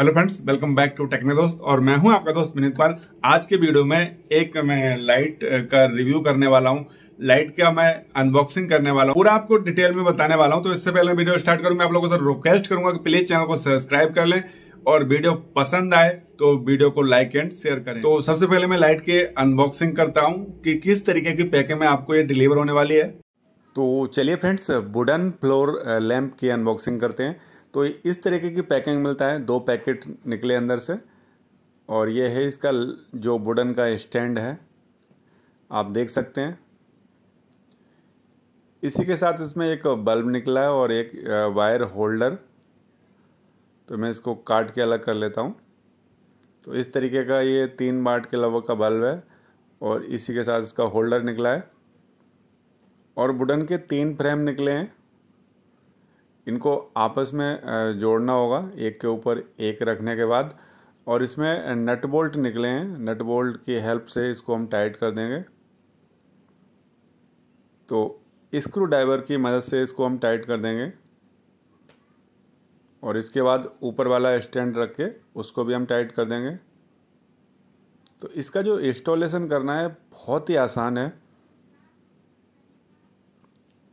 hello friends welcome back to techno दोस्त और मैं हूं आपका दोस्त विनीत पाल आज के वीडियो में एक मैं लाइट का रिव्यू करने वाला हूं लाइट का मैं अनबॉक्सिंग करने वाला हूं पूरा आपको डिटेल में बताने वाला हूं तो इससे पहले वीडियो स्टार्ट करूं मैं आप लोगों से रिक्वेस्ट करूंगा कि प्लीज चैनल को सब्सक्राइब कर लें और वीडियो पसंद आए तो वीडियो को लाइक एंड शेयर करें तो सबसे पहले मैं लाइट के अनबॉक्सिंग करता हूँ कि किस तरीके की पैकिंग में आपको ये डिलीवर होने वाली है तो चलिए फ्रेंड्स वुडन फ्लोर लैम्प की अनबॉक्सिंग करते हैं तो इस तरीके की पैकिंग मिलता है दो पैकेट निकले अंदर से और ये है इसका जो वुडन का स्टैंड है आप देख सकते हैं इसी के साथ इसमें एक बल्ब निकला है और एक वायर होल्डर तो मैं इसको काट के अलग कर लेता हूँ तो इस तरीके का ये तीन बाट के लगभग का बल्ब है और इसी के साथ इसका होल्डर निकला है और वुडन के तीन फ्रेम निकले हैं इनको आपस में जोड़ना होगा एक के ऊपर एक रखने के बाद और इसमें नट बोल्ट निकले हैं नट बोल्ट की हेल्प से इसको हम टाइट कर देंगे तो स्क्रू ड्राइवर की मदद से इसको हम टाइट कर देंगे और इसके बाद ऊपर वाला स्टैंड रख के उसको भी हम टाइट कर देंगे तो इसका जो इंस्टॉलेशन करना है बहुत ही आसान है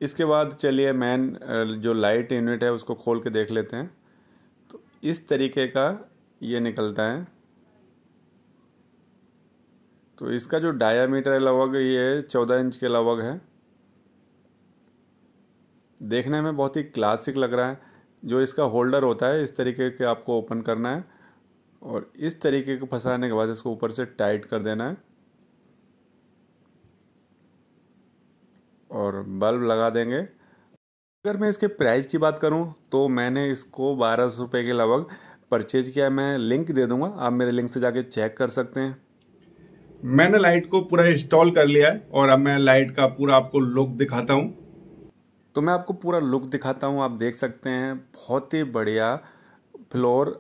इसके बाद चलिए मैन uh, जो लाइट यूनिट है उसको खोल के देख लेते हैं तो इस तरीके का ये निकलता है तो इसका जो डायामीटर है लगभग ये चौदह इंच के लगभग है देखने में बहुत ही क्लासिक लग रहा है जो इसका होल्डर होता है इस तरीके के आपको ओपन करना है और इस तरीके को फंसाने के बाद इसको ऊपर से टाइट कर देना है और बल्ब लगा देंगे अगर मैं इसके प्राइस की बात करूं तो मैंने इसको बारह सौ रुपये के लगभग परचेज किया मैं लिंक दे दूंगा आप मेरे लिंक से जाके चेक कर सकते हैं मैंने लाइट को पूरा इंस्टॉल कर लिया है और अब मैं लाइट का पूरा आपको लुक दिखाता हूँ तो मैं आपको पूरा लुक दिखाता हूँ आप देख सकते हैं बहुत ही बढ़िया फ्लोर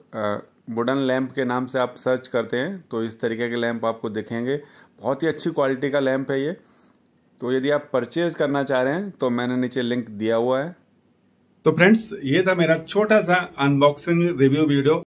वुडन लैम्प के नाम से आप सर्च करते हैं तो इस तरीके के लैम्प आपको दिखेंगे बहुत ही अच्छी क्वालिटी का लैम्प है ये तो यदि आप परचेज करना चाह रहे हैं तो मैंने नीचे लिंक दिया हुआ है तो फ्रेंड्स ये था मेरा छोटा सा अनबॉक्सिंग रिव्यू वीडियो